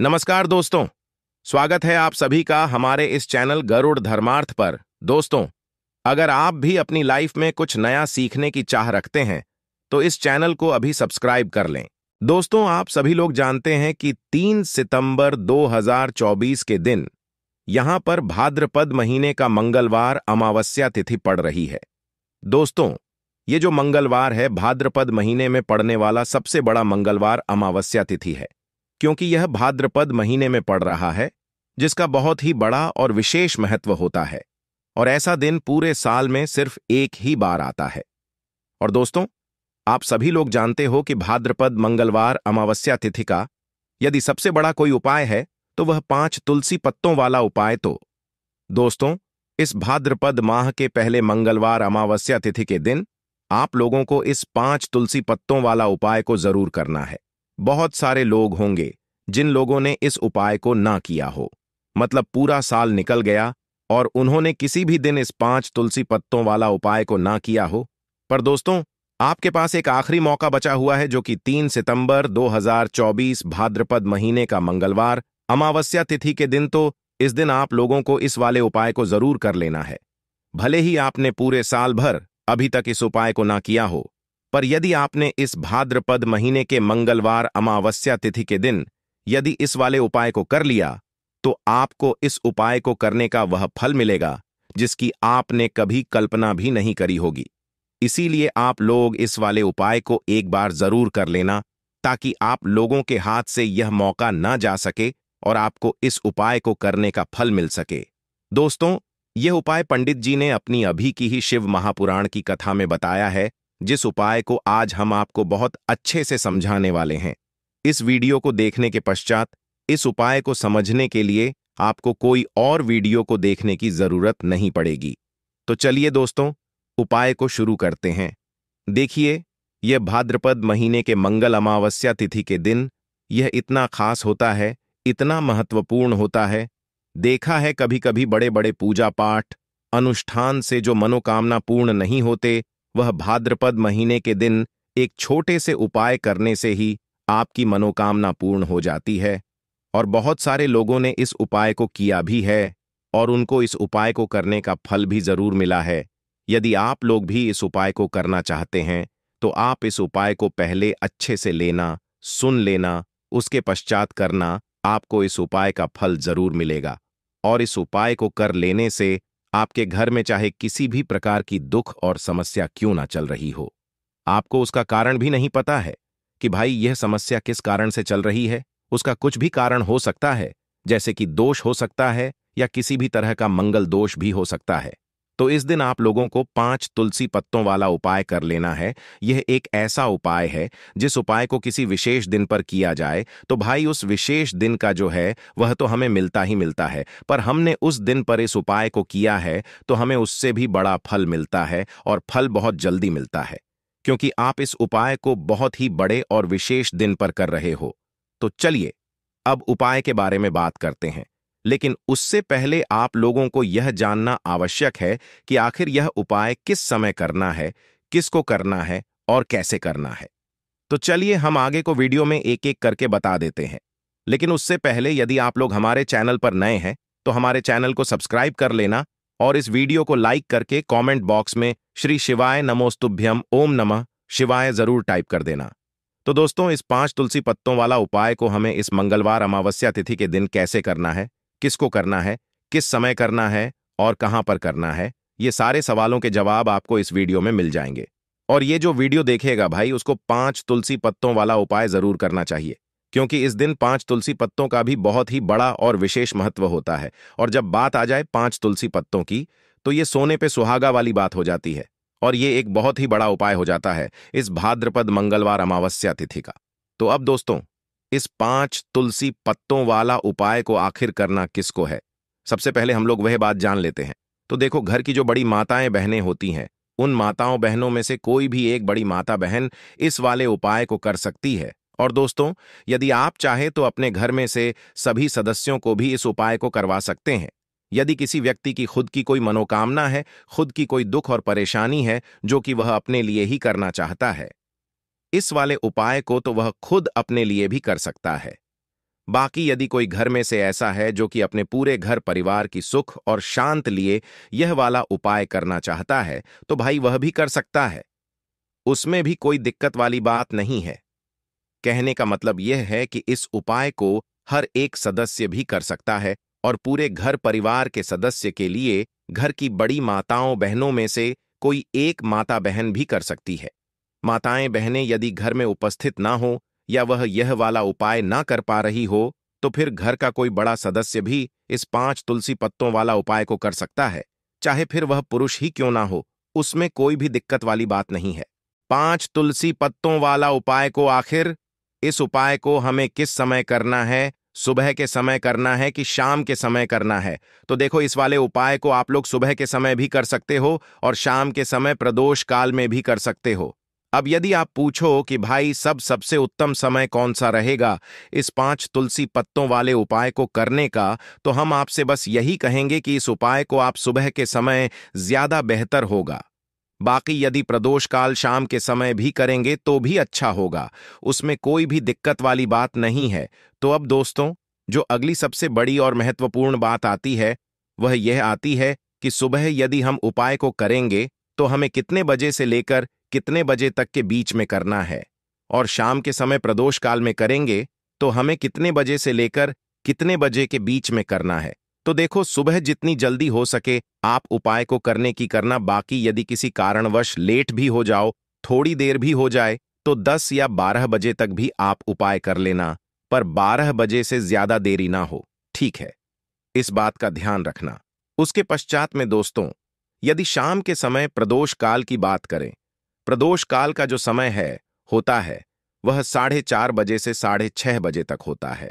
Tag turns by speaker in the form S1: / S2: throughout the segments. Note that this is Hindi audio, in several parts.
S1: नमस्कार दोस्तों स्वागत है आप सभी का हमारे इस चैनल गरुड़ धर्मार्थ पर दोस्तों अगर आप भी अपनी लाइफ में कुछ नया सीखने की चाह रखते हैं तो इस चैनल को अभी सब्सक्राइब कर लें दोस्तों आप सभी लोग जानते हैं कि 3 सितंबर 2024 के दिन यहां पर भाद्रपद महीने का मंगलवार अमावस्या तिथि पड़ रही है दोस्तों ये जो मंगलवार है भाद्रपद महीने में पड़ने वाला सबसे बड़ा मंगलवार अमावस्या तिथि है क्योंकि यह भाद्रपद महीने में पड़ रहा है जिसका बहुत ही बड़ा और विशेष महत्व होता है और ऐसा दिन पूरे साल में सिर्फ एक ही बार आता है और दोस्तों आप सभी लोग जानते हो कि भाद्रपद मंगलवार अमावस्या तिथि का यदि सबसे बड़ा कोई उपाय है तो वह पांच तुलसी पत्तों वाला उपाय तो दोस्तों इस भाद्रपद माह के पहले मंगलवार अमावस्या तिथि के दिन आप लोगों को इस पांच तुलसी पत्तों वाला उपाय को जरूर करना है बहुत सारे लोग होंगे जिन लोगों ने इस उपाय को ना किया हो मतलब पूरा साल निकल गया और उन्होंने किसी भी दिन इस पांच तुलसी पत्तों वाला उपाय को ना किया हो पर दोस्तों आपके पास एक आखिरी मौका बचा हुआ है जो कि 3 सितंबर 2024 भाद्रपद महीने का मंगलवार अमावस्या तिथि के दिन तो इस दिन आप लोगों को इस वाले उपाय को जरूर कर लेना है भले ही आपने पूरे साल भर अभी तक इस उपाय को ना किया हो पर यदि आपने इस भाद्रपद महीने के मंगलवार अमावस्या तिथि के दिन यदि इस वाले उपाय को कर लिया तो आपको इस उपाय को करने का वह फल मिलेगा जिसकी आपने कभी कल्पना भी नहीं करी होगी इसीलिए आप लोग इस वाले उपाय को एक बार जरूर कर लेना ताकि आप लोगों के हाथ से यह मौका ना जा सके और आपको इस उपाय को करने का फल मिल सके दोस्तों यह उपाय पंडित जी ने अपनी अभी की ही शिव महापुराण की कथा में बताया है जिस उपाय को आज हम आपको बहुत अच्छे से समझाने वाले हैं इस वीडियो को देखने के पश्चात इस उपाय को समझने के लिए आपको कोई और वीडियो को देखने की जरूरत नहीं पड़ेगी तो चलिए दोस्तों उपाय को शुरू करते हैं देखिए यह भाद्रपद महीने के मंगल अमावस्या तिथि के दिन यह इतना खास होता है इतना महत्वपूर्ण होता है देखा है कभी कभी बड़े बड़े पूजा पाठ अनुष्ठान से जो मनोकामना पूर्ण नहीं होते वह भाद्रपद महीने के दिन एक छोटे से उपाय करने से ही आपकी मनोकामना पूर्ण हो जाती है और बहुत सारे लोगों ने इस उपाय को किया भी है और उनको इस उपाय को करने का फल भी जरूर मिला है यदि आप लोग भी इस उपाय को करना चाहते हैं तो आप इस उपाय को पहले अच्छे से लेना सुन लेना उसके पश्चात करना आपको इस उपाय का फल जरूर मिलेगा और इस उपाय को कर लेने से आपके घर में चाहे किसी भी प्रकार की दुख और समस्या क्यों ना चल रही हो आपको उसका कारण भी नहीं पता है कि भाई यह समस्या किस कारण से चल रही है उसका कुछ भी कारण हो सकता है जैसे कि दोष हो सकता है या किसी भी तरह का मंगल दोष भी हो सकता है तो इस दिन आप लोगों को पांच तुलसी पत्तों वाला उपाय कर लेना है यह एक ऐसा उपाय है जिस उपाय को किसी विशेष दिन पर किया जाए तो भाई उस विशेष दिन का जो है वह तो हमें मिलता ही मिलता है पर हमने उस दिन पर इस उपाय को किया है तो हमें उससे भी बड़ा फल मिलता है और फल बहुत जल्दी मिलता है क्योंकि आप इस उपाय को बहुत ही बड़े और विशेष दिन पर कर रहे हो तो चलिए अब उपाय के बारे में बात करते हैं लेकिन उससे पहले आप लोगों को यह जानना आवश्यक है कि आखिर यह उपाय किस समय करना है किसको करना है और कैसे करना है तो चलिए हम आगे को वीडियो में एक एक करके बता देते हैं लेकिन उससे पहले यदि आप लोग हमारे चैनल पर नए हैं तो हमारे चैनल को सब्सक्राइब कर लेना और इस वीडियो को लाइक करके कमेंट बॉक्स में श्री शिवाय नमोस्तुभ्यम ओम नमः शिवाय जरूर टाइप कर देना तो दोस्तों इस पांच तुलसी पत्तों वाला उपाय को हमें इस मंगलवार अमावस्या तिथि के दिन कैसे करना है किसको करना है किस समय करना है और कहां पर करना है ये सारे सवालों के जवाब आपको इस वीडियो में मिल जाएंगे और ये जो वीडियो देखेगा भाई उसको पांच तुलसी पत्तों वाला उपाय जरूर करना चाहिए क्योंकि इस दिन पांच तुलसी पत्तों का भी बहुत ही बड़ा और विशेष महत्व होता है और जब बात आ जाए पांच तुलसी पत्तों की तो ये सोने पे सुहागा वाली बात हो जाती है और ये एक बहुत ही बड़ा उपाय हो जाता है इस भाद्रपद मंगलवार अमावस्या तिथि का तो अब दोस्तों इस पांच तुलसी पत्तों वाला उपाय को आखिर करना किसको है सबसे पहले हम लोग वह बात जान लेते हैं तो देखो घर की जो बड़ी माताएं बहनें होती हैं उन माताओं बहनों में से कोई भी एक बड़ी माता बहन इस वाले उपाय को कर सकती है और दोस्तों यदि आप चाहें तो अपने घर में से सभी सदस्यों को भी इस उपाय को करवा सकते हैं यदि किसी व्यक्ति की खुद की कोई मनोकामना है खुद की कोई दुख और परेशानी है जो कि वह अपने लिए ही करना चाहता है इस वाले उपाय को तो वह खुद अपने लिए भी कर सकता है बाकी यदि कोई घर में से ऐसा है जो कि अपने पूरे घर परिवार की सुख और शांत लिए यह वाला उपाय करना चाहता है तो भाई वह भी कर सकता है उसमें भी कोई दिक्कत वाली बात नहीं है कहने का मतलब यह है कि इस उपाय को हर एक सदस्य भी कर सकता है और पूरे घर परिवार के सदस्य के लिए घर की बड़ी माताओं बहनों में से कोई एक माता बहन भी कर सकती है माताएं बहनें यदि घर में उपस्थित ना हो या वह यह वाला उपाय ना कर पा रही हो तो फिर घर का कोई बड़ा सदस्य भी इस पांच तुलसी पत्तों वाला उपाय को कर सकता है चाहे फिर वह पुरुष ही क्यों ना हो उसमें कोई भी दिक्कत वाली बात नहीं है पांच तुलसी पत्तों वाला उपाय को आखिर इस उपाय को हमें किस समय करना है सुबह के समय करना है कि शाम के समय करना है तो देखो इस वाले उपाय को आप लोग सुबह के समय भी कर सकते हो और शाम के समय प्रदोष काल में भी कर सकते हो अब यदि आप पूछो कि भाई सब सबसे उत्तम समय कौन सा रहेगा इस पांच तुलसी पत्तों वाले उपाय को करने का तो हम आपसे बस यही कहेंगे कि इस उपाय को आप सुबह के समय ज्यादा बेहतर होगा बाकी यदि प्रदोष काल शाम के समय भी करेंगे तो भी अच्छा होगा उसमें कोई भी दिक्कत वाली बात नहीं है तो अब दोस्तों जो अगली सबसे बड़ी और महत्वपूर्ण बात आती है वह यह आती है कि सुबह यदि हम उपाय को करेंगे तो हमें कितने बजे से लेकर कितने बजे तक के बीच में करना है और शाम के समय प्रदोष काल में करेंगे तो हमें कितने बजे से लेकर कितने बजे के बीच में करना है तो देखो सुबह जितनी जल्दी हो सके आप उपाय को करने की करना बाकी यदि किसी कारणवश लेट भी हो जाओ थोड़ी देर भी हो जाए तो 10 या 12 बजे तक भी आप उपाय कर लेना पर 12 बजे से ज्यादा देरी ना हो ठीक है इस बात का ध्यान रखना उसके पश्चात में दोस्तों यदि शाम के समय प्रदोष काल की बात करें प्रदोष काल का जो समय है होता है वह साढ़े चार बजे से साढ़े छह बजे तक होता है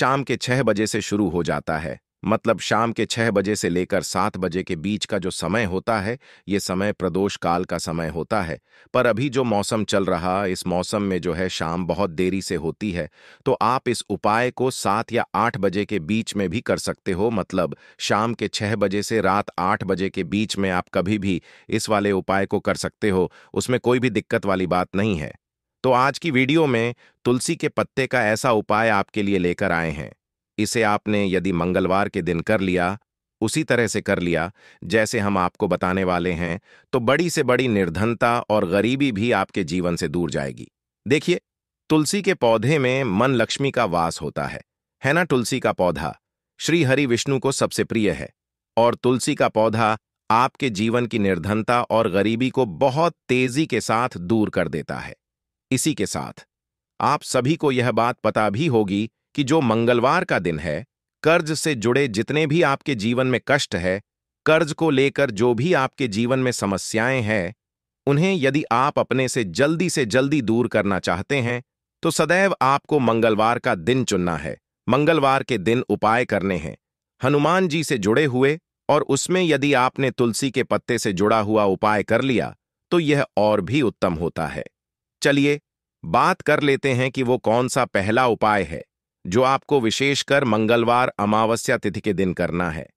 S1: शाम के छह बजे से शुरू हो जाता है मतलब शाम के छह बजे से लेकर सात बजे के बीच का जो समय होता है ये समय प्रदोष काल का समय होता है पर अभी जो मौसम चल रहा इस मौसम में जो है शाम बहुत देरी से होती है तो आप इस उपाय को सात या आठ बजे के बीच में भी कर सकते हो मतलब शाम के छह बजे से रात आठ बजे के बीच में आप कभी भी इस वाले उपाय को कर सकते हो उसमें कोई भी दिक्कत वाली बात नहीं है तो आज की वीडियो में तुलसी के पत्ते का ऐसा उपाय आपके लिए लेकर आए हैं इसे आपने यदि मंगलवार के दिन कर लिया उसी तरह से कर लिया जैसे हम आपको बताने वाले हैं तो बड़ी से बड़ी निर्धनता और गरीबी भी आपके जीवन से दूर जाएगी देखिए तुलसी के पौधे में मन लक्ष्मी का वास होता है है ना तुलसी का पौधा श्री हरि विष्णु को सबसे प्रिय है और तुलसी का पौधा आपके जीवन की निर्धनता और गरीबी को बहुत तेजी के साथ दूर कर देता है इसी के साथ आप सभी को यह बात पता भी होगी कि जो मंगलवार का दिन है कर्ज से जुड़े जितने भी आपके जीवन में कष्ट है कर्ज को लेकर जो भी आपके जीवन में समस्याएं हैं उन्हें यदि आप अपने से जल्दी से जल्दी दूर करना चाहते हैं तो सदैव आपको मंगलवार का दिन चुनना है मंगलवार के दिन उपाय करने हैं हनुमान जी से जुड़े हुए और उसमें यदि आपने तुलसी के पत्ते से जुड़ा हुआ उपाय कर लिया तो यह और भी उत्तम होता है चलिए बात कर लेते हैं कि वो कौन सा पहला उपाय है जो आपको विशेषकर मंगलवार अमावस्या तिथि के दिन करना है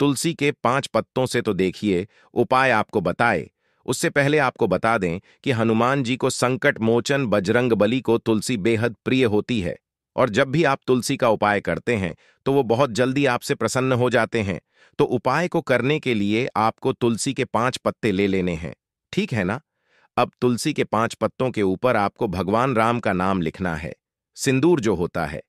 S1: तुलसी के पांच पत्तों से तो देखिए उपाय आपको बताए उससे पहले आपको बता दें कि हनुमान जी को संकट मोचन बजरंग बली को तुलसी बेहद प्रिय होती है और जब भी आप तुलसी का उपाय करते हैं तो वो बहुत जल्दी आपसे प्रसन्न हो जाते हैं तो उपाय को करने के लिए आपको तुलसी के पांच पत्ते ले लेने हैं ठीक है ना अब तुलसी के पांच पत्तों के ऊपर आपको भगवान राम का नाम लिखना है सिंदूर जो होता है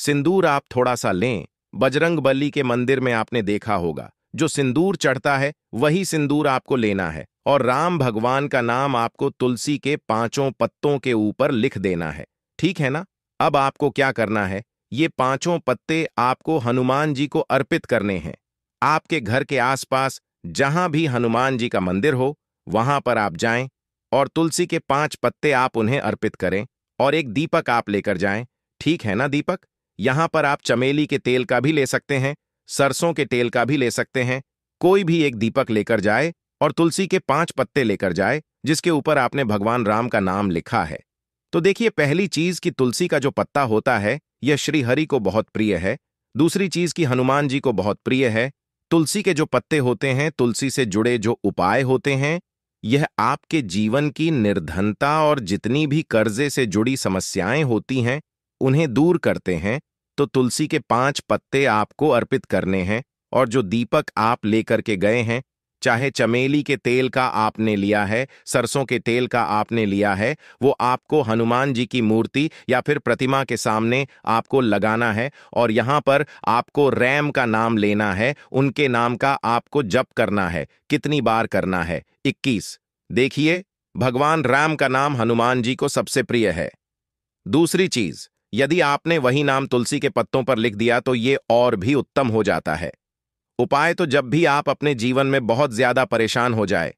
S1: सिंदूर आप थोड़ा सा लें बजरंग बली के मंदिर में आपने देखा होगा जो सिंदूर चढ़ता है वही सिंदूर आपको लेना है और राम भगवान का नाम आपको तुलसी के पांचों पत्तों के ऊपर लिख देना है ठीक है ना अब आपको क्या करना है ये पांचों पत्ते आपको हनुमान जी को अर्पित करने हैं आपके घर के आसपास जहां भी हनुमान जी का मंदिर हो वहां पर आप जाएं और तुलसी के पांच पत्ते आप उन्हें अर्पित करें और एक दीपक आप लेकर जाएं ठीक है ना दीपक यहाँ पर आप चमेली के तेल का भी ले सकते हैं सरसों के तेल का भी ले सकते हैं कोई भी एक दीपक लेकर जाए और तुलसी के पांच पत्ते लेकर जाए जिसके ऊपर आपने भगवान राम का नाम लिखा है तो देखिए पहली चीज कि तुलसी का जो पत्ता होता है यह श्रीहरि को बहुत प्रिय है दूसरी चीज कि हनुमान जी को बहुत प्रिय है तुलसी के जो पत्ते होते हैं तुलसी से जुड़े जो उपाय होते हैं यह आपके जीवन की निर्धनता और जितनी भी कर्जे से जुड़ी समस्याएं होती हैं उन्हें दूर करते हैं तो तुलसी के पांच पत्ते आपको अर्पित करने हैं और जो दीपक आप लेकर के गए हैं चाहे चमेली के तेल का आपने लिया है सरसों के तेल का आपने लिया है वो आपको हनुमान जी की मूर्ति या फिर प्रतिमा के सामने आपको लगाना है और यहाँ पर आपको रैम का नाम लेना है उनके नाम का आपको जप करना है कितनी बार करना है 21 देखिए भगवान राम का नाम हनुमान जी को सबसे प्रिय है दूसरी चीज यदि आपने वही नाम तुलसी के पत्तों पर लिख दिया तो ये और भी उत्तम हो जाता है उपाय तो जब भी आप अपने जीवन में बहुत ज्यादा परेशान हो जाए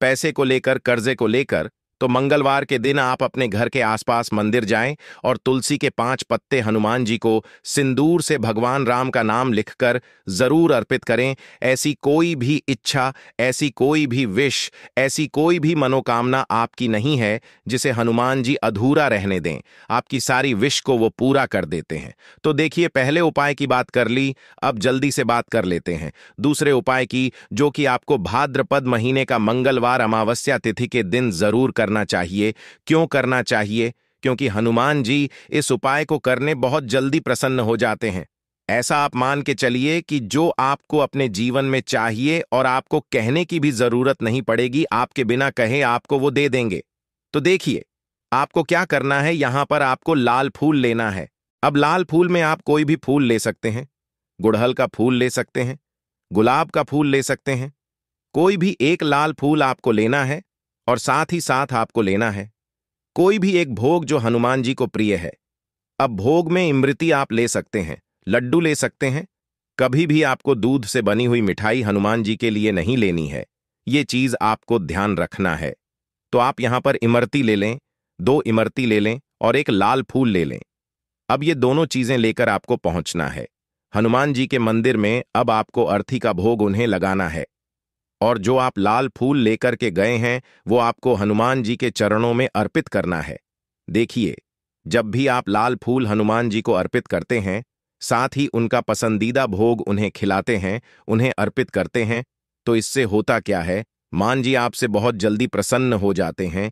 S1: पैसे को लेकर कर्जे को लेकर तो मंगलवार के दिन आप अपने घर के आसपास मंदिर जाएं और तुलसी के पांच पत्ते हनुमान जी को सिंदूर से भगवान राम का नाम लिखकर जरूर अर्पित करें ऐसी कोई भी इच्छा ऐसी कोई भी विश ऐसी कोई भी मनोकामना आपकी नहीं है जिसे हनुमान जी अधूरा रहने दें आपकी सारी विश को वो पूरा कर देते हैं तो देखिए पहले उपाय की बात कर ली अब जल्दी से बात कर लेते हैं दूसरे उपाय की जो कि आपको भाद्रपद महीने का मंगलवार अमावस्या तिथि के दिन जरूर करना करना चाहिए क्यों करना चाहिए क्योंकि हनुमान जी इस उपाय को करने बहुत जल्दी प्रसन्न हो जाते हैं ऐसा आप मान के चलिए कि जो आपको अपने जीवन में चाहिए और आपको कहने की भी जरूरत नहीं पड़ेगी आपके बिना कहे आपको वो दे देंगे तो देखिए आपको क्या करना है यहां पर आपको लाल फूल लेना है अब लाल फूल में आप कोई भी फूल ले सकते हैं गुड़हल का फूल ले सकते हैं गुलाब का फूल ले सकते हैं कोई भी एक लाल फूल आपको लेना है और साथ ही साथ आपको लेना है कोई भी एक भोग जो हनुमान जी को प्रिय है अब भोग में इमृति आप ले सकते हैं लड्डू ले सकते हैं कभी भी आपको दूध से बनी हुई मिठाई हनुमान जी के लिए नहीं लेनी है ये चीज आपको ध्यान रखना है तो आप यहां पर इमरती ले लें दो इमरती ले लें और एक लाल फूल ले लें अब ये दोनों चीजें लेकर आपको पहुंचना है हनुमान जी के मंदिर में अब आपको अर्थी का भोग उन्हें लगाना है और जो आप लाल फूल लेकर के गए हैं वो आपको हनुमान जी के चरणों में अर्पित करना है देखिए जब भी आप लाल फूल हनुमान जी को अर्पित करते हैं साथ ही उनका पसंदीदा भोग उन्हें खिलाते हैं उन्हें अर्पित करते हैं तो इससे होता क्या है मान जी आपसे बहुत जल्दी प्रसन्न हो जाते हैं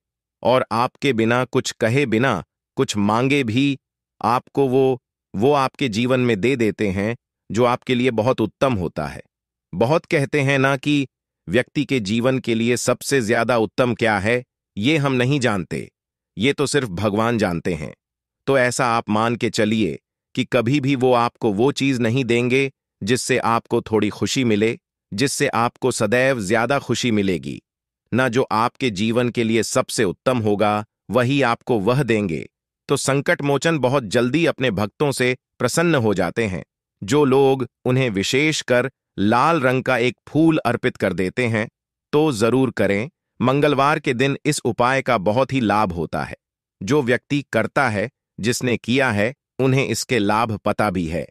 S1: और आपके बिना कुछ कहे बिना कुछ मांगे भी आपको वो वो आपके जीवन में दे देते हैं जो आपके लिए बहुत उत्तम होता है बहुत कहते हैं ना कि व्यक्ति के जीवन के लिए सबसे ज्यादा उत्तम क्या है ये हम नहीं जानते ये तो सिर्फ भगवान जानते हैं तो ऐसा आप मान के चलिए कि कभी भी वो आपको वो चीज़ नहीं देंगे जिससे आपको थोड़ी खुशी मिले जिससे आपको सदैव ज्यादा खुशी मिलेगी ना जो आपके जीवन के लिए सबसे उत्तम होगा वही आपको वह देंगे तो संकट मोचन बहुत जल्दी अपने भक्तों से प्रसन्न हो जाते हैं जो लोग उन्हें विशेष कर लाल रंग का एक फूल अर्पित कर देते हैं तो जरूर करें मंगलवार के दिन इस उपाय का बहुत ही लाभ होता है जो व्यक्ति करता है जिसने किया है उन्हें इसके लाभ पता भी है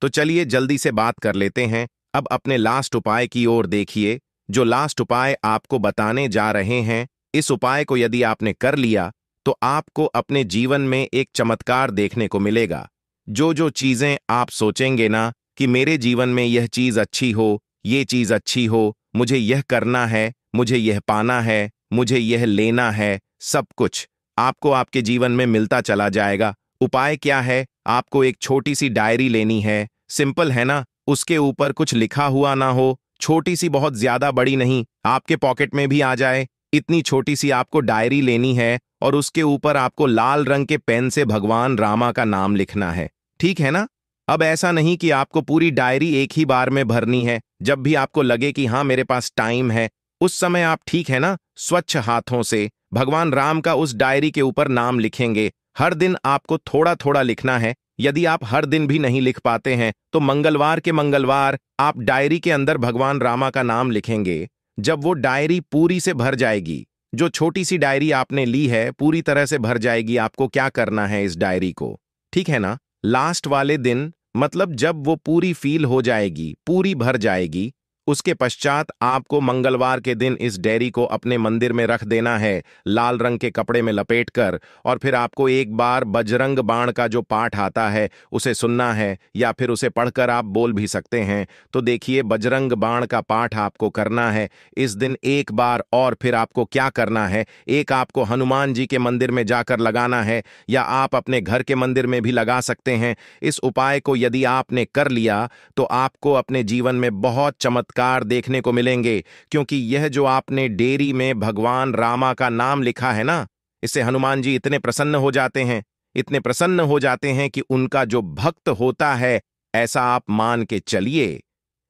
S1: तो चलिए जल्दी से बात कर लेते हैं अब अपने लास्ट उपाय की ओर देखिए जो लास्ट उपाय आपको बताने जा रहे हैं इस उपाय को यदि आपने कर लिया तो आपको अपने जीवन में एक चमत्कार देखने को मिलेगा जो जो चीजें आप सोचेंगे ना कि मेरे जीवन में यह चीज अच्छी हो ये चीज अच्छी हो मुझे यह करना है मुझे यह पाना है मुझे यह लेना है सब कुछ आपको आपके जीवन में मिलता चला जाएगा उपाय क्या है आपको एक छोटी सी डायरी लेनी है सिंपल है ना उसके ऊपर कुछ लिखा हुआ ना हो छोटी सी बहुत ज्यादा बड़ी नहीं आपके पॉकेट में भी आ जाए इतनी छोटी सी आपको डायरी लेनी है और उसके ऊपर आपको लाल रंग के पेन से भगवान रामा का नाम लिखना है ठीक है ना अब ऐसा नहीं कि आपको पूरी डायरी एक ही बार में भरनी है जब भी आपको लगे कि हाँ मेरे पास टाइम है उस समय आप ठीक है ना स्वच्छ हाथों से भगवान राम का उस डायरी के ऊपर नाम लिखेंगे हर दिन आपको थोड़ा थोड़ा लिखना है यदि आप हर दिन भी नहीं लिख पाते हैं तो मंगलवार के मंगलवार आप डायरी के अंदर भगवान रामा का नाम लिखेंगे जब वो डायरी पूरी से भर जाएगी जो छोटी सी डायरी आपने ली है पूरी तरह से भर जाएगी आपको क्या करना है इस डायरी को ठीक है ना लास्ट वाले दिन मतलब जब वो पूरी फील हो जाएगी पूरी भर जाएगी उसके पश्चात आपको मंगलवार के दिन इस डेयरी को अपने मंदिर में रख देना है लाल रंग के कपड़े में लपेटकर और फिर आपको एक बार बजरंग बाण का जो पाठ आता है उसे सुनना है या फिर उसे पढ़कर आप बोल भी सकते हैं तो देखिए बजरंग बाण का पाठ आपको करना है इस दिन एक बार और फिर आपको क्या करना है एक आपको हनुमान जी के मंदिर में जाकर लगाना है या आप अपने घर के मंदिर में भी लगा सकते हैं इस उपाय को यदि आपने कर लिया तो आपको अपने जीवन में बहुत चमत्कार चमत्कार देखने को मिलेंगे क्योंकि यह जो आपने डेरी में भगवान रामा का नाम लिखा है ना इससे हनुमान जी इतने प्रसन्न हो जाते हैं इतने प्रसन्न हो जाते हैं कि उनका जो भक्त होता है ऐसा आप मान के चलिए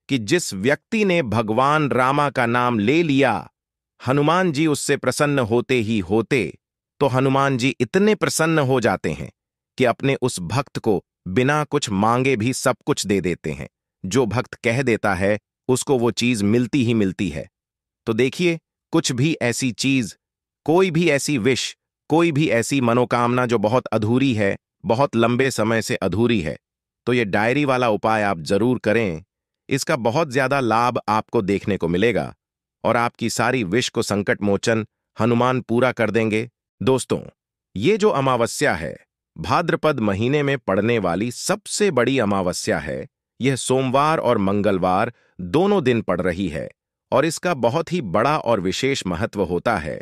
S1: कि जिस व्यक्ति ने भगवान रामा का नाम ले लिया हनुमान जी उससे प्रसन्न होते ही होते तो हनुमान जी इतने प्रसन्न हो जाते हैं कि अपने उस भक्त को बिना कुछ मांगे भी सब कुछ दे देते हैं जो भक्त कह देता है उसको वो चीज मिलती ही मिलती है तो देखिए कुछ भी ऐसी चीज कोई भी ऐसी विश कोई भी ऐसी मनोकामना जो बहुत अधूरी है बहुत लंबे समय से अधूरी है तो ये डायरी वाला उपाय आप जरूर करें इसका बहुत ज्यादा लाभ आपको देखने को मिलेगा और आपकी सारी विश को संकट मोचन हनुमान पूरा कर देंगे दोस्तों ये जो अमावस्या है भाद्रपद महीने में पड़ने वाली सबसे बड़ी अमावस्या है यह सोमवार और मंगलवार दोनों दिन पड़ रही है और इसका बहुत ही बड़ा और विशेष महत्व होता है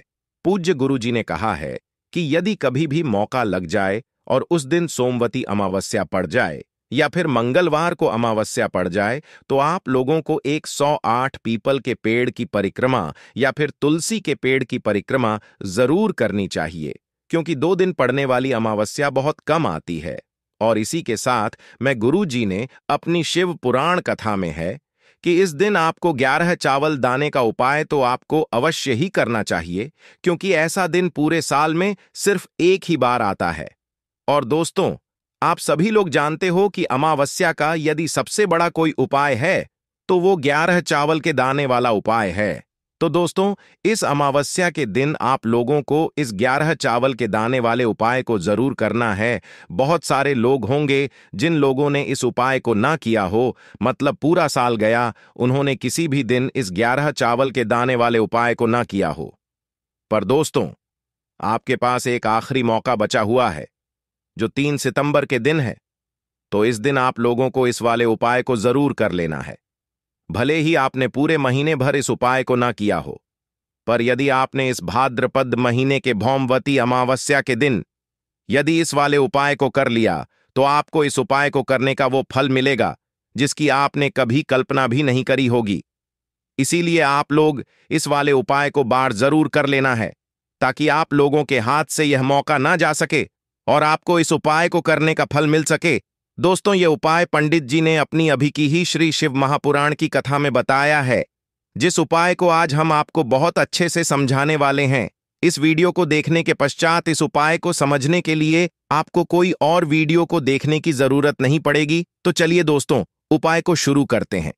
S1: पूज्य गुरुजी ने कहा है कि यदि कभी भी मौका लग जाए और उस दिन सोमवती अमावस्या पड़ जाए या फिर मंगलवार को अमावस्या पड़ जाए तो आप लोगों को 108 पीपल के पेड़ की परिक्रमा या फिर तुलसी के पेड़ की परिक्रमा जरूर करनी चाहिए क्योंकि दो दिन पड़ने वाली अमावस्या बहुत कम आती है और इसी के साथ मैं गुरु जी ने अपनी शिव पुराण कथा में है कि इस दिन आपको ग्यारह चावल दाने का उपाय तो आपको अवश्य ही करना चाहिए क्योंकि ऐसा दिन पूरे साल में सिर्फ एक ही बार आता है और दोस्तों आप सभी लोग जानते हो कि अमावस्या का यदि सबसे बड़ा कोई उपाय है तो वो ग्यारह चावल के दाने वाला उपाय है तो दोस्तों इस अमावस्या के दिन आप लोगों को इस ग्यारह चावल के दाने वाले उपाय को जरूर करना है बहुत सारे लोग होंगे जिन लोगों ने इस उपाय को ना किया हो मतलब पूरा साल गया उन्होंने किसी भी दिन इस ग्यारह चावल के दाने वाले उपाय को ना किया हो पर दोस्तों आपके पास एक आखिरी मौका बचा हुआ है जो तीन सितंबर के दिन है तो इस दिन आप लोगों को इस वाले उपाय को जरूर कर लेना है भले ही आपने पूरे महीने भर इस उपाय को ना किया हो पर यदि आपने इस भाद्रपद महीने के भौमवती अमावस्या के दिन यदि इस वाले उपाय को कर लिया तो आपको इस उपाय को करने का वो फल मिलेगा जिसकी आपने कभी कल्पना भी नहीं करी होगी इसीलिए आप लोग इस वाले उपाय को बार जरूर कर लेना है ताकि आप लोगों के हाथ से यह मौका ना जा सके और आपको इस उपाय को करने का फल मिल सके दोस्तों ये उपाय पंडित जी ने अपनी अभी की ही श्री शिव महापुराण की कथा में बताया है जिस उपाय को आज हम आपको बहुत अच्छे से समझाने वाले हैं इस वीडियो को देखने के पश्चात इस उपाय को समझने के लिए आपको कोई और वीडियो को देखने की जरूरत नहीं पड़ेगी तो चलिए दोस्तों उपाय को शुरू करते हैं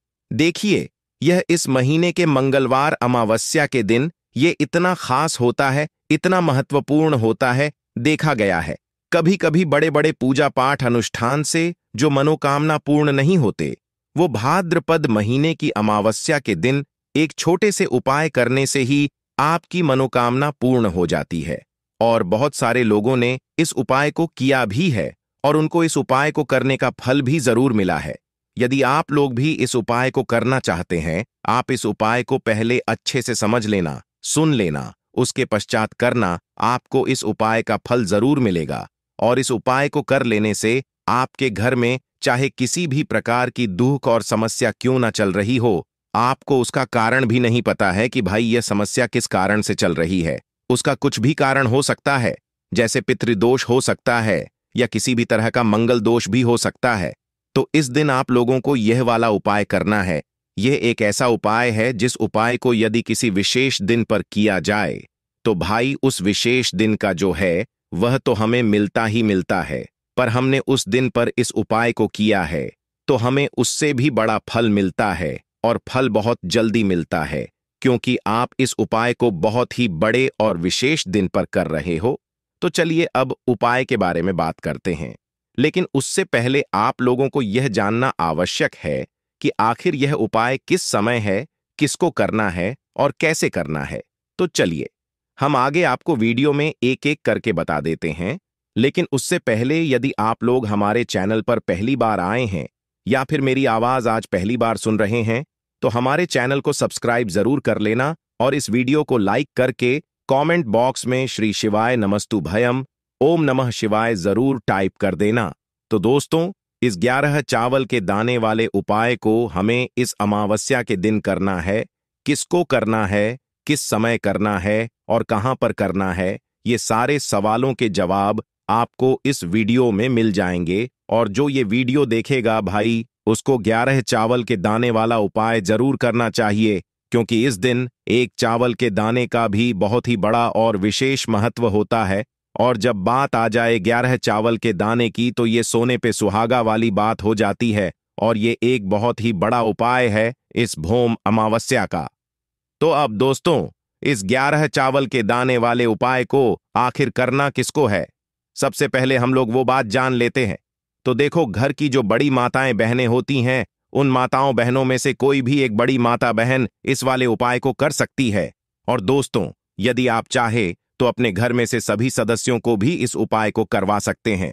S1: देखिए यह इस महीने के मंगलवार अमावस्या के दिन ये इतना खास होता है इतना महत्वपूर्ण होता है देखा गया है कभी कभी बड़े बड़े पूजा पाठ अनुष्ठान से जो मनोकामना पूर्ण नहीं होते वो भाद्रपद महीने की अमावस्या के दिन एक छोटे से उपाय करने से ही आपकी मनोकामना पूर्ण हो जाती है और बहुत सारे लोगों ने इस उपाय को किया भी है और उनको इस उपाय को करने का फल भी जरूर मिला है यदि आप लोग भी इस उपाय को करना चाहते हैं आप इस उपाय को पहले अच्छे से समझ लेना सुन लेना उसके पश्चात करना आपको इस उपाय का फल जरूर मिलेगा और इस उपाय को कर लेने से आपके घर में चाहे किसी भी प्रकार की दुख और समस्या क्यों ना चल रही हो आपको उसका कारण भी नहीं पता है कि भाई यह समस्या किस कारण से चल रही है उसका कुछ भी कारण हो सकता है जैसे पितृदोष हो सकता है या किसी भी तरह का मंगल दोष भी हो सकता है तो इस दिन आप लोगों को यह वाला उपाय करना है यह एक ऐसा उपाय है जिस उपाय को यदि किसी विशेष दिन पर किया जाए तो भाई उस विशेष दिन का जो है वह तो हमें मिलता ही मिलता है पर हमने उस दिन पर इस उपाय को किया है तो हमें उससे भी बड़ा फल मिलता है और फल बहुत जल्दी मिलता है क्योंकि आप इस उपाय को बहुत ही बड़े और विशेष दिन पर कर रहे हो तो चलिए अब उपाय के बारे में बात करते हैं लेकिन उससे पहले आप लोगों को यह जानना आवश्यक है कि आखिर यह उपाय किस समय है किसको करना है और कैसे करना है तो चलिए हम आगे आपको वीडियो में एक एक करके बता देते हैं लेकिन उससे पहले यदि आप लोग हमारे चैनल पर पहली बार आए हैं या फिर मेरी आवाज़ आज पहली बार सुन रहे हैं तो हमारे चैनल को सब्सक्राइब जरूर कर लेना और इस वीडियो को लाइक करके कमेंट बॉक्स में श्री शिवाय नमस्तु भयम ओम नमः शिवाय जरूर टाइप कर देना तो दोस्तों इस ग्यारह चावल के दाने वाले उपाय को हमें इस अमावस्या के दिन करना है किसको करना है किस समय करना है और कहां पर करना है ये सारे सवालों के जवाब आपको इस वीडियो में मिल जाएंगे और जो ये वीडियो देखेगा भाई उसको ग्यारह चावल के दाने वाला उपाय जरूर करना चाहिए क्योंकि इस दिन एक चावल के दाने का भी बहुत ही बड़ा और विशेष महत्व होता है और जब बात आ जाए ग्यारह चावल के दाने की तो ये सोने पे सुहागा वाली बात हो जाती है और ये एक बहुत ही बड़ा उपाय है इस भोम अमावस्या का तो अब दोस्तों इस ग्यारह चावल के दाने वाले उपाय को आखिर करना किसको है सबसे पहले हम लोग वो बात जान लेते हैं तो देखो घर की जो बड़ी माताएं बहनें होती हैं उन माताओं बहनों में से कोई भी एक बड़ी माता बहन इस वाले उपाय को कर सकती है और दोस्तों यदि आप चाहे तो अपने घर में से सभी सदस्यों को भी इस उपाय को करवा सकते हैं